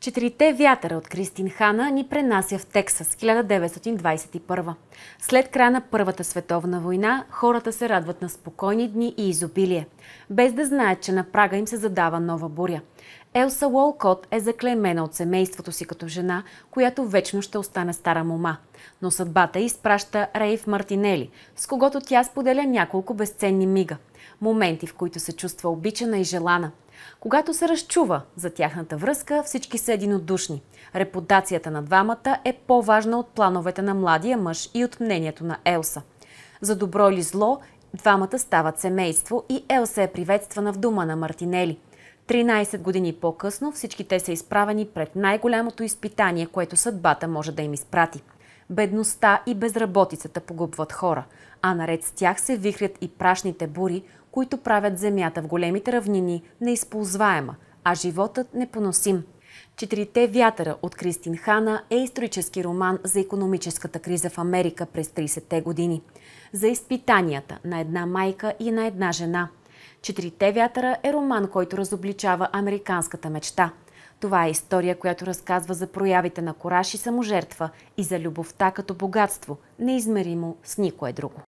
Четирите вятъра от Кристин Хана ни пренася в Тексас 1921. След края на Първата световна война, хората се радват на спокойни дни и изобилие, без да знаят, че на прага им се задава нова буря. Елса Уолкот е заклеймена от семейството си като жена, която вечно ще остане стара мома. Но съдбата изпраща Рейв Мартинели, с когото тя споделя няколко безценни мига – моменти, в които се чувства обичана и желана. Когато се разчува за тяхната връзка, всички са единодушни. Репутацията на двамата е по-важна от плановете на младия мъж и от мнението на Елса. За добро или зло, двамата стават семейство и Елса е приветствана в дома на Мартинели – 13 години по-късно всички те са изправени пред най-голямото изпитание, което съдбата може да им изпрати бедността и безработицата погубват хора, а наред с тях се вихрят и прашните бури, които правят земята в големите равнини неизползваема, а животът непоносим. Четирите вятъра от Кристин Хана е исторически роман за економическата криза в Америка през 30-те години, за изпитанията на една майка и на една жена. Четирите вятъра е роман, който разобличава американската мечта – това е история, която разказва за проявите на кораж и саможертва и за любовта като богатство, неизмеримо с никое друго.